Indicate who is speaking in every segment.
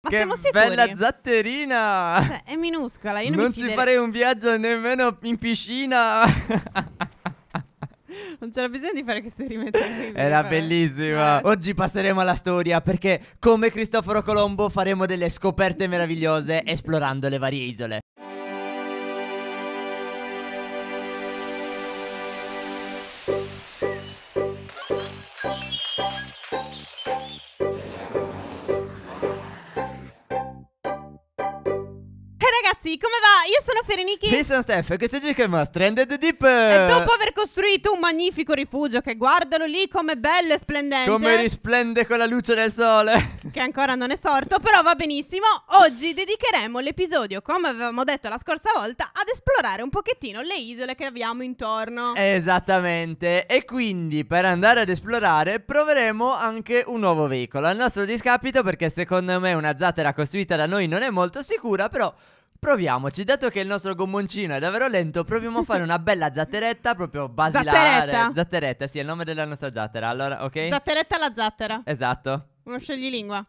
Speaker 1: Ma che siamo sicuri? bella
Speaker 2: zatterina! Cioè,
Speaker 1: è minuscola, io non, non mi ci farei un
Speaker 2: viaggio nemmeno in piscina.
Speaker 1: Non c'era bisogno di fare questi rimetti.
Speaker 2: Era però. bellissima. Eh. Oggi passeremo alla storia perché, come Cristoforo Colombo, faremo delle scoperte meravigliose esplorando le varie isole.
Speaker 1: ragazzi, come va? Io sono Ferenichi. Io
Speaker 2: sono Steph, e questo è ma Stranded Deep. E dopo
Speaker 1: aver costruito un magnifico rifugio, che guardalo lì come bello e splendente. Come
Speaker 2: risplende con la luce del sole.
Speaker 1: Che ancora non è sorto, però va benissimo. Oggi dedicheremo l'episodio, come avevamo detto la scorsa volta, ad esplorare un pochettino le isole che abbiamo intorno.
Speaker 2: Esattamente. E quindi, per andare ad esplorare, proveremo anche un nuovo veicolo. Al nostro discapito, perché secondo me una zattera costruita da noi non è molto sicura, però Proviamoci, dato che il nostro gommoncino è davvero lento, proviamo a fare una bella zatteretta proprio basilare. Zatteretta. Zatteretta, sì, è il nome della nostra zattera. Allora, ok?
Speaker 1: Zatteretta alla zattera.
Speaker 2: Esatto.
Speaker 1: Uno scioglilingua.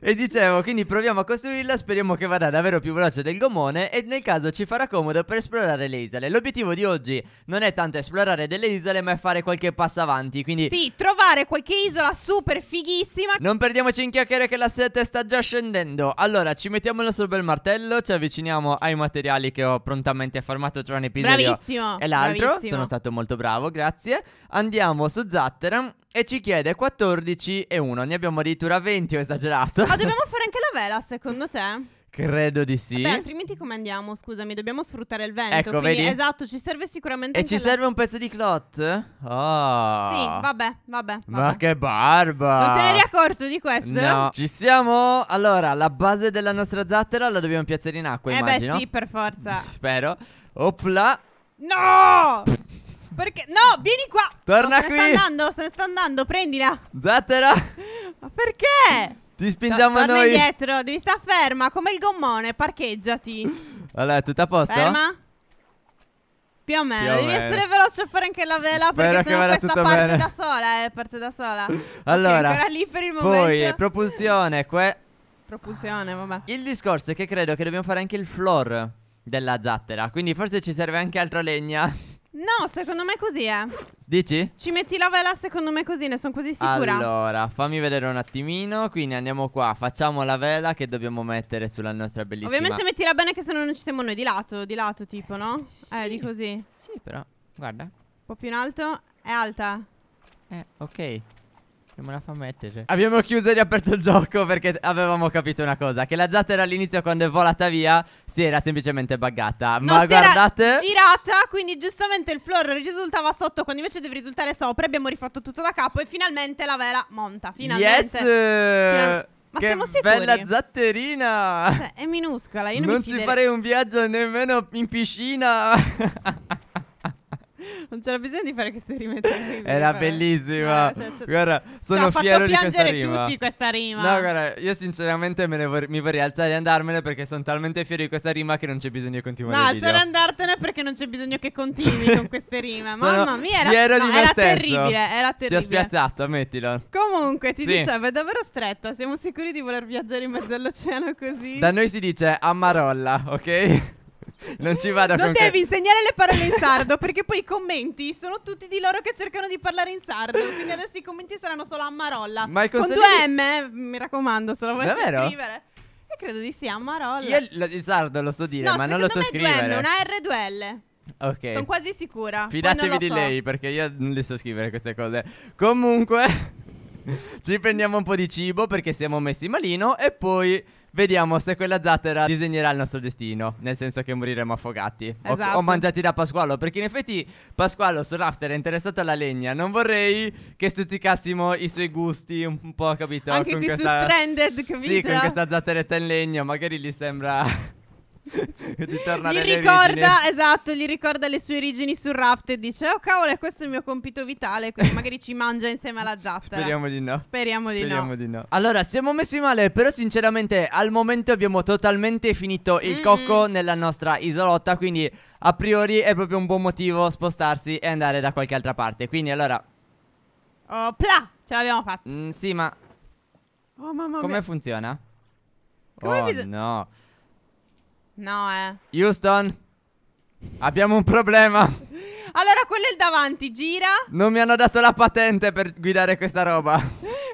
Speaker 2: e dicevo, quindi proviamo a costruirla, speriamo che vada davvero più veloce del gomone e nel caso ci farà comodo per esplorare le isole. L'obiettivo di oggi non è tanto esplorare delle isole, ma è fare qualche passo avanti, quindi Sì,
Speaker 1: trovare qualche isola super fighissima. Non
Speaker 2: perdiamoci in chiacchiere che la sete sta già scendendo. Allora, ci mettiamo il nostro bel martello, ci avviciniamo ai materiali che ho prontamente affermato tra un episodio bravissimo, e l'altro. Sono stato molto bravo, grazie. Andiamo su Zattera e ci chiede 14 e 1. Ne abbiamo addirittura 20, ho esagerato.
Speaker 1: Ma dobbiamo fare anche la vela, secondo te?
Speaker 2: Credo di sì. Beh,
Speaker 1: altrimenti come andiamo? Scusami, dobbiamo sfruttare il vento. Ecco, quindi, vedi? Esatto, ci serve sicuramente. E ci serve
Speaker 2: un pezzo di clot? Oh. Sì, vabbè,
Speaker 1: vabbè, vabbè. Ma
Speaker 2: che barba. Non te ne eri
Speaker 1: accorto di questo? No. Ci
Speaker 2: siamo? Allora, la base della nostra zattera la dobbiamo piazzare in acqua, eh immagino. beh, sì,
Speaker 1: per forza.
Speaker 2: Spero. Opla.
Speaker 1: No! Perché? No, vieni qua! Torna oh, qui! Se ne sta andando, se ne sta andando, prendila! Zattera! Ma perché?
Speaker 2: Ti spingiamo no, torna noi.
Speaker 1: indietro, devi stare ferma come il gommone, parcheggiati.
Speaker 2: Allora, tutto a posto? Ferma?
Speaker 1: Più o meno, Più devi meno. essere veloce a fare anche la vela Spero perché sennò questa parte bene. da sola, eh, parte da sola. allora, okay, lì per il momento. Poi
Speaker 2: propulsione, que...
Speaker 1: propulsione, vabbè.
Speaker 2: Il discorso è che credo che dobbiamo fare anche il floor della zattera, quindi forse ci serve anche altra legna.
Speaker 1: No, secondo me così è. Eh. Dici? Ci metti la vela, secondo me così, ne sono così sicura.
Speaker 2: Allora, fammi vedere un attimino. Quindi andiamo qua, facciamo la vela che dobbiamo mettere sulla nostra bellissima. Ovviamente
Speaker 1: mettila bene che se no non ci siamo noi di lato, di lato tipo, no? Eh, sì. eh di così. Sì, però, guarda. Un po' più in alto, è alta.
Speaker 2: Eh, ok. Non me la fa mettere cioè. Abbiamo chiuso e riaperto il gioco perché avevamo capito una cosa Che la zattera all'inizio quando è volata via Si era semplicemente buggata no, Ma guardate
Speaker 1: girata quindi giustamente il floor risultava sotto Quando invece deve risultare sopra Abbiamo rifatto tutto da capo e finalmente la vela monta Finalmente Yes Final ma che siamo sicuri? bella
Speaker 2: zatterina! Cioè,
Speaker 1: è minuscola, io non, non ci farei un
Speaker 2: viaggio nemmeno in
Speaker 1: piscina. non c'era bisogno di fare queste rimette qui. Era però.
Speaker 2: bellissima. No, eh, cioè, cioè, guarda, sono fiero di questa rima. tutti questa rima. No, guarda, io sinceramente vor- mi vorrei alzare e andarmene perché sono talmente fiero di questa rima che non c'è bisogno di continuare. No, alzare
Speaker 1: andartene perché non c'è bisogno che continui con queste rime. Mamma mia, era, fiero no, di me era terribile. Era terribile. Ti ho spiazzato, ammettilo. Comunque, ti sì. dicevo, è davvero stretta. Siamo sicuri di voler viaggiare in mezzo all'oceano così? Da
Speaker 2: noi si dice Amarolla, ok? non ci vada Non devi che...
Speaker 1: insegnare le parole in sardo perché poi i commenti sono tutti di loro che cercano di parlare in sardo. Quindi adesso i commenti saranno solo a Marolla. Michael Con Salini... due M, eh, mi raccomando, se lo volete Davvero? scrivere. E credo di sì, a Marolla. Io il,
Speaker 2: il sardo lo so dire, no, ma non lo so me scrivere. No, secondo me M, una R2L. Ok. Sono
Speaker 1: quasi sicura. Fidatevi di so. lei
Speaker 2: perché io non le so scrivere queste cose. Comunque, ci prendiamo un po' di cibo perché siamo messi malino e poi Vediamo se quella zattera disegnerà il nostro destino, nel senso che moriremo affogati. Esatto. Ho, ho esatto. mangiati da Pasquallo, perché in effetti Pasquallo su Rafter è interessato alla legna. Non vorrei che stuzzicassimo i suoi gusti un, un po', capito? Anche con qui questa... su
Speaker 1: Stranded, capito? Sì, con questa
Speaker 2: zatteretta in legno, magari gli sembra... di tornare gli ricorda,
Speaker 1: esatto, gli ricorda le sue origini sul raft e dice oh cavolo questo è il mio compito vitale quindi magari ci mangia insieme alla zattera speriamo
Speaker 2: di no speriamo di, speriamo no. di no allora siamo messi male però sinceramente al momento abbiamo totalmente finito il mm. cocco nella nostra isolotta quindi a priori è proprio un buon motivo spostarsi e andare da qualche altra parte quindi allora
Speaker 1: oh pla ce l'abbiamo fatta
Speaker 2: mm, sì ma
Speaker 1: oh mamma come mia. funziona come oh no No, eh.
Speaker 2: Houston, abbiamo un problema.
Speaker 1: Allora, quello è il davanti, gira.
Speaker 2: Non mi hanno dato la patente per guidare questa roba.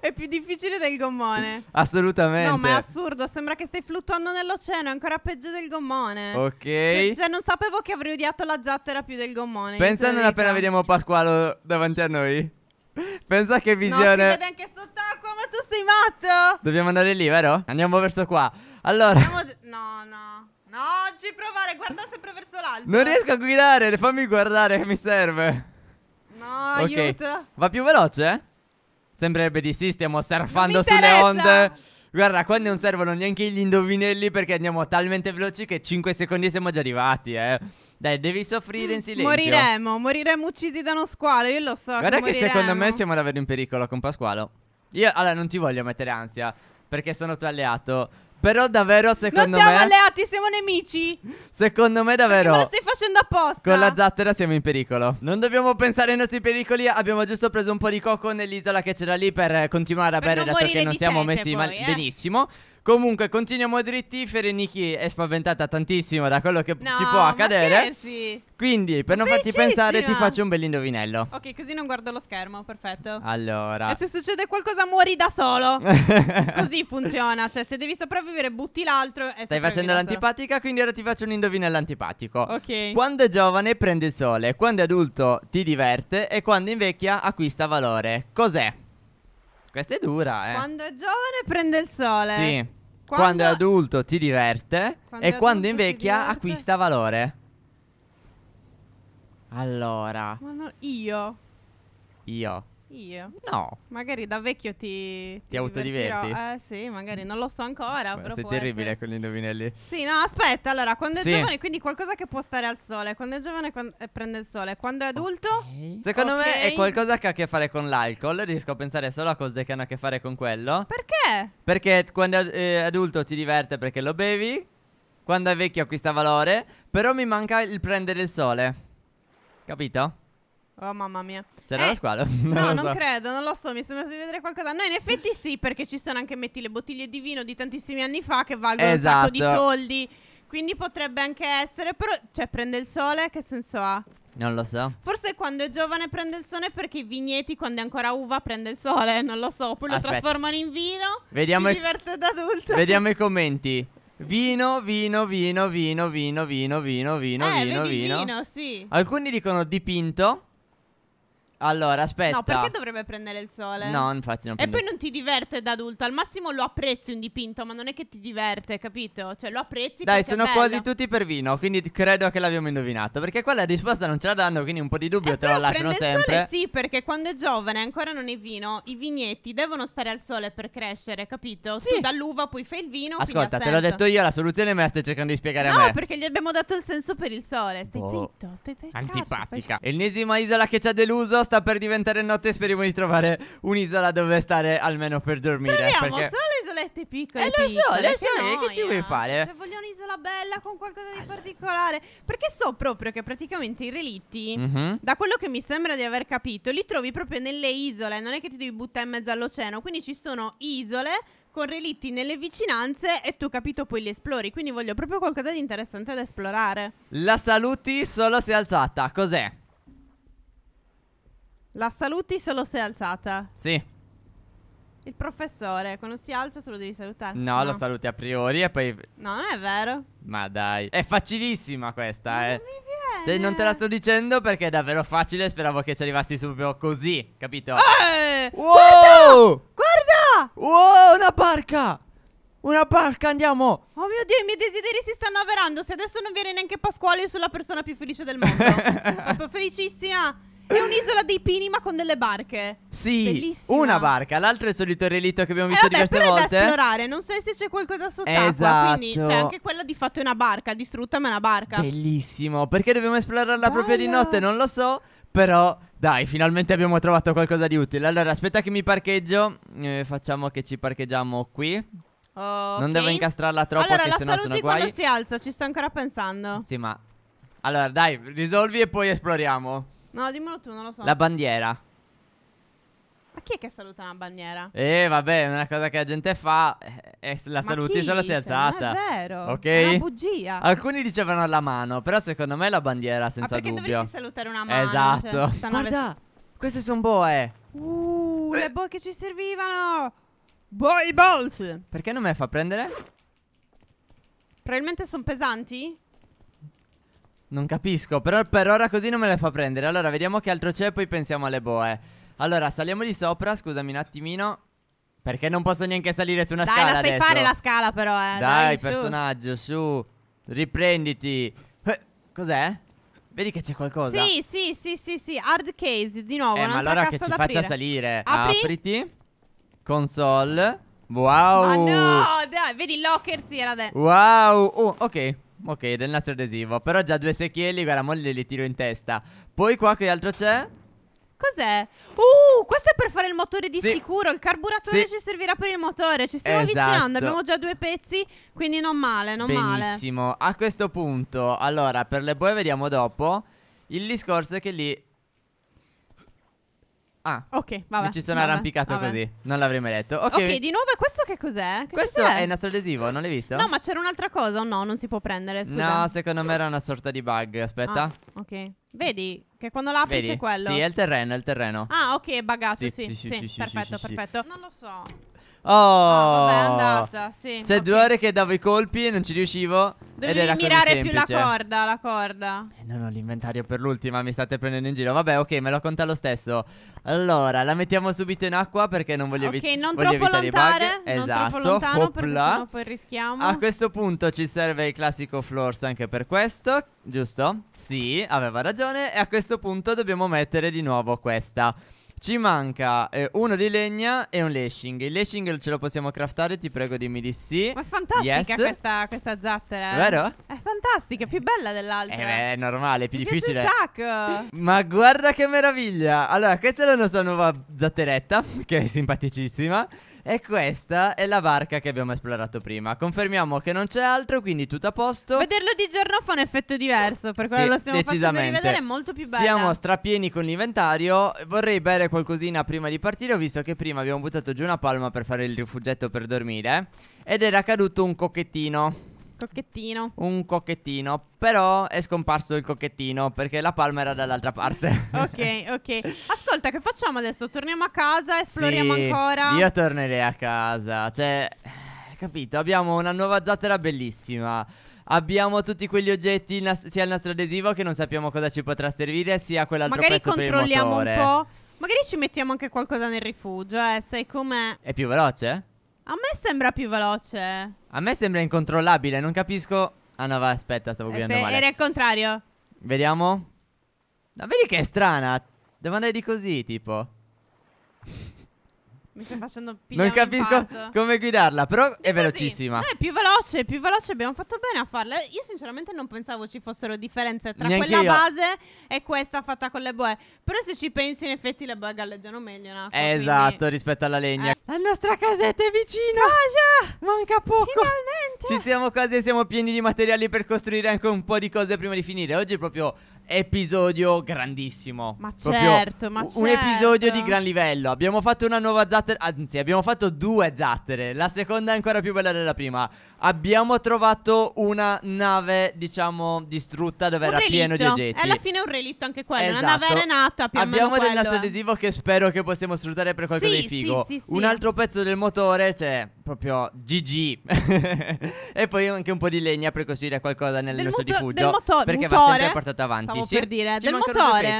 Speaker 1: è più difficile del gommone.
Speaker 2: Assolutamente. No, ma è
Speaker 1: assurdo. Sembra che stai fluttuando nell'oceano. È ancora peggio del gommone. Ok. Cioè, cioè, non sapevo che avrei odiato la zattera più del gommone. Pensa non appena vediamo
Speaker 2: Pasqualo davanti a noi. Pensa che visione. No, si vede
Speaker 1: anche sott'acqua, ma tu sei matto.
Speaker 2: Dobbiamo andare lì, vero? Andiamo verso qua. Allora. Andiamo...
Speaker 1: No, no. No, oggi provare, guarda sempre verso l'alto. Non riesco a guidare,
Speaker 2: fammi guardare che mi serve.
Speaker 1: No, okay. aiuto. Va più
Speaker 2: veloce? Sembrerebbe di sì, stiamo surfando sulle onde. Guarda, qua non servono neanche gli indovinelli perché andiamo talmente veloci che 5 secondi siamo già arrivati, eh. Dai, devi soffrire in mm, silenzio. Moriremo,
Speaker 1: moriremo uccisi da uno squalo, io lo so. Guarda che, che secondo me
Speaker 2: siamo davvero in pericolo con Pasqualo. Io, allora, non ti voglio mettere ansia perché sono tuo alleato. Però davvero secondo me Non siamo me,
Speaker 1: alleati, siamo nemici
Speaker 2: Secondo me davvero Perché lo stai
Speaker 1: facendo apposta Con
Speaker 2: la zattera siamo in pericolo Non dobbiamo pensare ai nostri pericoli Abbiamo giusto preso un po' di cocco nell'isola che c'era lì Per continuare a per bere Dato che non siamo messi poi, eh. benissimo Comunque, continuiamo dritti. Fereniki è spaventata tantissimo da quello che no, ci può accadere. Scherzi. Quindi, per non farti pensare, ti faccio un bel indovinello.
Speaker 1: Ok, così non guardo lo schermo, perfetto.
Speaker 2: Allora. E se
Speaker 1: succede qualcosa, muori da solo. così funziona. Cioè, se devi sopravvivere, butti l'altro. E Stai facendo
Speaker 2: l'antipatica, quindi ora ti faccio un indovinello antipatico. Ok. Quando è giovane prende il sole, quando è adulto ti diverte e quando invecchia acquista valore. Cos'è? Questa è dura, eh. Quando
Speaker 1: è giovane prende il sole. Sì.
Speaker 2: Quando, quando è adulto ti diverte quando e quando invecchia acquista valore. Allora.
Speaker 1: Ma no, io.
Speaker 2: Io. Io? No.
Speaker 1: Magari da vecchio ti... Ti, ti autodiverti? Eh sì, magari non lo so ancora. Ma sei terribile
Speaker 2: essere... con gli indovinelli.
Speaker 1: Sì, no, aspetta, allora, quando sì. è giovane, quindi qualcosa che può stare al sole. Quando è giovane quando... Eh, prende il sole. Quando è adulto... Okay. Secondo okay. me è qualcosa
Speaker 2: che ha a che fare con l'alcol. Riesco a pensare solo a cose che hanno a che fare con quello.
Speaker 1: Perché?
Speaker 2: Perché quando è eh, adulto ti diverte perché lo bevi. Quando è vecchio acquista valore. Però mi manca il prendere il sole. Capito?
Speaker 1: Oh mamma mia.
Speaker 2: C'era eh, la squadra? no, non so.
Speaker 1: credo, non lo so, mi sembra di vedere qualcosa. No, in effetti sì, perché ci sono anche, metti, le bottiglie di vino di tantissimi anni fa che valgono esatto. un sacco di esatto. soldi. Quindi potrebbe anche essere, però, cioè, prende il sole, che senso ha? Non lo so. Forse quando è giovane prende il sole perché i vigneti, quando è ancora uva, prende il sole, non lo so. Poi lo trasformano in vino. Vediamo si diverte da adulto. Vediamo
Speaker 2: i commenti. Vino, vino, vino, vino, vino, vino, vino, vino, eh, vino, vino. Vino, sì. Alcuni dicono dipinto. Allora, aspetta. No, perché
Speaker 1: dovrebbe prendere il sole? No, infatti non prende. E poi non ti diverte da adulto. Al massimo lo apprezzi un dipinto, ma non è che ti diverte, capito? Cioè, lo apprezzi Dai, perché sono è bello. quasi
Speaker 2: tutti per vino, quindi credo che l'abbiamo indovinato. Perché quella risposta non ce la danno, quindi un po' di dubbio Eh, te lo lasciano prende il sempre. sole
Speaker 1: sì, perché quando è giovane e ancora non è vino, i vigneti devono stare al sole per crescere, capito? Sì. Tu dall'uva poi fai il vino, quindi Ascolta, te l'ho detto io
Speaker 2: la soluzione, ma stai cercando di spiegare a me. No, perché
Speaker 1: gli abbiamo dato il senso per il sole. Stai Boh. zitto, stai,
Speaker 2: stai scarso, fai- Antipatica. Ennesima isola che ci ha deluso, Sta sta per diventare notte e speriamo di trovare un'isola dove stare almeno per dormire. Troviamo perché...
Speaker 1: solo isolette piccole. E eh, lo so, lo so, che, eh, che ci vuoi fare? Cioè, voglio un'isola bella con qualcosa di allora. particolare. Perché so proprio che praticamente i relitti, mm-hmm. da quello che mi sembra di aver capito, li trovi proprio nelle isole. Non è che ti devi buttare in mezzo all'oceano. Quindi ci sono isole con relitti nelle vicinanze e tu capito poi li esplori, quindi voglio proprio qualcosa di interessante da esplorare.
Speaker 2: La saluti solo se alzata, cos'è?
Speaker 1: La saluti solo se è alzata. Sì. Il professore, quando si alza tu lo devi salutare. No, no. lo
Speaker 2: saluti a priori e poi...
Speaker 1: No, non è vero.
Speaker 2: Ma dai. È facilissima questa, Ma eh. Non mi viene. Cioè, non te la sto dicendo perché è davvero facile. Speravo che ci arrivassi subito così, capito? Eh! Wow! Guarda! guarda! Wow, una parca! Una parca, andiamo!
Speaker 1: Oh mio Dio, i miei desideri si stanno avverando. Se adesso non viene neanche Pasquale, io sono la persona più felice del mondo. Proprio felicissima. È un'isola dei pini ma con delle barche.
Speaker 2: Sì, Bellissima. una barca, l'altra è il solito relitto che abbiamo eh, visto eh, vabbè, diverse però volte. È da esplorare,
Speaker 1: non sai se c'è qualcosa sott'acqua, esatto. quindi cioè anche quella di fatto è una barca, distrutta ma è una barca.
Speaker 2: Bellissimo, perché dobbiamo esplorarla Bello. proprio di notte, non lo so, però dai, finalmente abbiamo trovato qualcosa di utile. Allora, aspetta che mi parcheggio, eh, facciamo che ci parcheggiamo qui.
Speaker 1: Okay. Non devo incastrarla troppo allora, che sennò sono guai. Allora, la saluti quando si alza, ci sto ancora pensando.
Speaker 2: Sì, ma... Allora, dai, risolvi e poi esploriamo.
Speaker 1: No, dimmelo tu, non lo so. La
Speaker 2: bandiera.
Speaker 1: Ma chi è che saluta una bandiera?
Speaker 2: Eh, vabbè, è una cosa che la gente fa. Eh, eh la Ma saluti solo se è Cioè, alzata. non è vero. Ok? È una bugia. Alcuni dicevano alla mano, però secondo me è la bandiera, Ma senza perché dubbio. dovresti salutare una mano? Esatto. Cioè, tutta una Guarda, queste sono boe.
Speaker 1: vest- Uh, le boe che ci servivano! Boy balls!
Speaker 2: Perché non me le fa prendere?
Speaker 1: Probabilmente sono pesanti?
Speaker 2: Non capisco, però per ora così non me le fa prendere. Allora, vediamo che altro c'è, poi pensiamo alle boe. Allora, saliamo di sopra, scusami un attimino. Perché non posso neanche salire su una dai, scala adesso. Dai, la sai fare la
Speaker 1: scala però, eh. Dai, dai personaggio,
Speaker 2: su. su. Riprenditi. Eh, cos'è? Vedi che c'è qualcosa? Sì,
Speaker 1: sì, sì, sì, sì. Hard case, di nuovo. Eh, ma allora che ci faccia salire. Apri? Apriti.
Speaker 2: Console. Wow. Oh no,
Speaker 1: dai, vedi, locker si era detto.
Speaker 2: Wow. Oh, ok. Ok, del nastro adesivo. Però già due secchielli, guarda, mo li tiro in testa. Poi qua che altro c'è?
Speaker 1: Cos'è? Uh, questo è per fare il motore di sì. sicuro. Il carburatore sì. ci servirà per il motore. Ci stiamo esatto. avvicinando. Abbiamo già due pezzi, quindi non male, non Benissimo. male. Benissimo.
Speaker 2: A questo punto, allora, per le boe vediamo dopo. Il discorso è che lì Ah,
Speaker 1: ok, vabbè. Mi ci sono vabbè, arrampicato vabbè. così.
Speaker 2: Non l'avrei mai detto. Okay. ok, di
Speaker 1: nuovo, questo che cos'è? Che questo cos'è? è il
Speaker 2: nastro adesivo, non l'hai visto? No, ma
Speaker 1: c'era un'altra cosa no? Non si può prendere, scusa. No,
Speaker 2: secondo me era una sorta di bug. Aspetta. Ah,
Speaker 1: ok. Vedi che quando l'apri Vedi? c'è quello. Sì, è il
Speaker 2: terreno, è il terreno. Ah, ok, è bagato, sì. Sì, sì, sì, sì, sì perfetto, sì,
Speaker 1: perfetto. Non lo so.
Speaker 2: Oh, ah, vabbè, Esatto, esatto, sì. Cioè, okay. due ore che davo i colpi e non ci riuscivo. Dovevi ed era mirare più la corda,
Speaker 1: la corda.
Speaker 2: Eh, non ho l'inventario per l'ultima, mi state prendendo in giro. Vabbè, ok, me lo conta lo stesso. Allora, la mettiamo subito in acqua perché non voglio evitare. Ok, non troppo esatto, lontano. Esatto. Troppo lontano Opla.
Speaker 1: poi rischiamo. A
Speaker 2: questo punto ci serve il classico floors anche per questo, giusto? Sì, aveva ragione. E a questo punto dobbiamo mettere di nuovo questa. Ci manca eh, uno di legna e un lashing. Il lashing ce lo possiamo craftare, ti prego dimmi di sì. Ma è fantastica yes. questa,
Speaker 1: questa, zattera. Vero? È fantastica, è più bella dell'altra. Eh, beh,
Speaker 2: è normale, è più Mi difficile. Un
Speaker 1: sacco.
Speaker 2: Ma guarda che meraviglia. Allora, questa è la nostra nuova zatteretta, che è simpaticissima. E questa è la barca che abbiamo esplorato prima. Confermiamo che non c'è altro, quindi tutto a posto.
Speaker 1: Vederlo di giorno fa un effetto diverso, per quello sì, lo stiamo facendo rivedere, è molto più bello. Siamo
Speaker 2: strapieni con l'inventario. Vorrei bere qualcosina prima di partire, ho visto che prima abbiamo buttato giù una palma per fare il rifugetto per dormire eh, ed era caduto un cocchettino cocchettino. Un cocchettino, però è scomparso il cocchettino perché la palma era dall'altra parte.
Speaker 1: ok, ok. Ascolta, che facciamo adesso? Torniamo a casa, esploriamo sì, ancora. Io
Speaker 2: tornerei a casa, cioè capito, abbiamo una nuova zattera bellissima. Abbiamo tutti quegli oggetti, nas- sia il nostro adesivo che non sappiamo cosa ci potrà servire, sia quell'altro Magari pezzo per il motore. Magari controlliamo un
Speaker 1: po'. Magari ci mettiamo anche qualcosa nel rifugio, eh, sai com'è.
Speaker 2: È più veloce?
Speaker 1: A me sembra più veloce.
Speaker 2: A me sembra incontrollabile, non capisco. Ah no, va, aspetta, stavo eh, guidando male. Era
Speaker 1: il contrario.
Speaker 2: Vediamo. Ma vedi che è strana. Devo andare di così, tipo.
Speaker 1: Mi stai facendo pigliare Non capisco impatto.
Speaker 2: come guidarla, però è, è velocissima. No, eh,
Speaker 1: è più veloce, è più veloce, abbiamo fatto bene a farla. Io sinceramente non pensavo ci fossero differenze tra Neanche quella io. base e questa fatta con le boe. Però se ci pensi in effetti le boe galleggiano meglio, no? Esatto,
Speaker 2: quindi... rispetto alla legna. Eh.
Speaker 1: La nostra casetta è vicina. Casa! Manca poco. Finalmente.
Speaker 2: Ci siamo quasi siamo pieni di materiali per costruire anche un po' di cose prima di finire. Oggi è proprio episodio grandissimo. Ma certo, ma un certo. episodio di certo. gran livello. Abbiamo fatto una nuova zattera, anzi abbiamo fatto due zattere. La seconda è ancora più bella della prima. Abbiamo trovato una nave, diciamo, distrutta dove un era relitto. pieno di oggetti. E alla
Speaker 1: fine è un relitto anche quello, esatto. una nave esatto. renata più Abbiamo del nastro adesivo
Speaker 2: che spero che possiamo sfruttare per qualcosa sì, di figo. Sì, sì, un altro pezzo del motore, cioè proprio GG. e poi anche un po' di legna per costruire qualcosa nel del nostro moto- rifugio del moto- perché motore. va sempre portato avanti stavamo per dire. Del motore.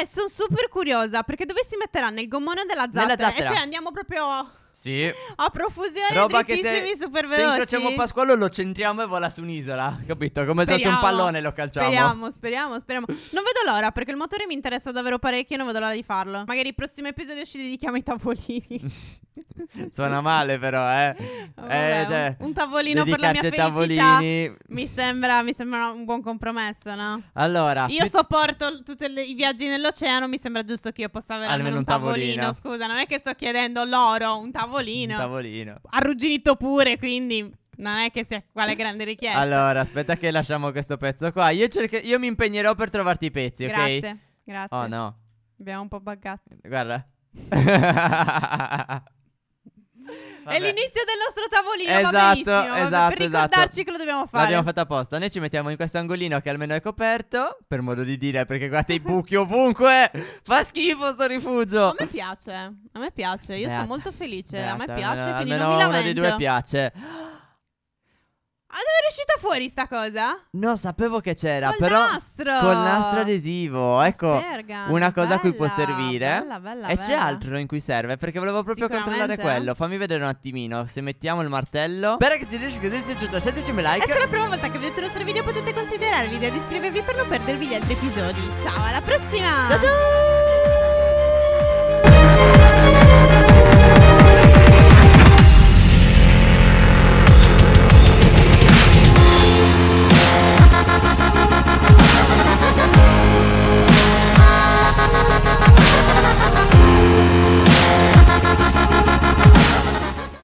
Speaker 1: Eh, sono super curiosa perché dove si metterà nel gommone della zattera? Nella zattera. Eh, cioè andiamo proprio a, sì. a profusione Roba che se, super veloci. Se incrociamo Pasquallo
Speaker 2: lo centriamo e vola su un'isola, capito? Come speriamo. se fosse un pallone lo calciamo. Speriamo,
Speaker 1: speriamo, speriamo. Non vedo l'ora perché il motore mi interessa davvero parecchio e non vedo l'ora di farlo. Magari il prossimo episodio ci dedichiamo ai tavolini.
Speaker 2: Suona male però, eh. eh, cioè, un tavolino per la mia felicità tavolini.
Speaker 1: Mi sembra, mi sembra un buon compromesso, no?
Speaker 2: Allora, io
Speaker 1: sopporto tutti i viaggi nell'oceano, mi sembra giusto che io possa avere almeno, un tavolino. tavolino. Scusa, non è che sto chiedendo l'oro, un tavolino. Un
Speaker 2: tavolino.
Speaker 1: Arrugginito pure, quindi non è che sia quale grande richiesta.
Speaker 2: Allora, aspetta che lasciamo questo pezzo qua. Io, cerche... Io mi impegnerò per trovarti i pezzi, grazie, ok? Grazie, grazie. Oh no.
Speaker 1: Abbiamo un po' buggato.
Speaker 2: Guarda.
Speaker 1: Vabbè. È l'inizio del nostro tavolino. Esatto, va esatto. Per esatto, esatto. ricordarci esatto. che lo dobbiamo fare. L'abbiamo fatto
Speaker 2: apposta. Noi ci mettiamo in questo angolino che almeno è coperto. Per modo di dire, perché guardate i buchi ovunque. Fa schifo sto rifugio. A
Speaker 1: me piace. A me piace. Io Beata. sono molto felice. Beata. A me piace. Almeno, quindi almeno non mi lamento. uno dei due piace. Ah, dove è uscita fuori sta cosa?
Speaker 2: No, sapevo che c'era, col però
Speaker 1: nastro. col nastro
Speaker 2: adesivo. Ecco, Aspergan, una cosa a cui può servire. Bella, bella, e bella. c'è altro in cui serve, perché volevo proprio controllare quello. Fammi vedere un attimino se mettiamo il martello. Spero che si
Speaker 1: riesca così, se ci lasciateci un like. E se è la prima volta che vedete il nostro video potete considerare l'idea di iscrivervi per non perdervi gli altri episodi. Ciao, alla prossima! Ciao ciao!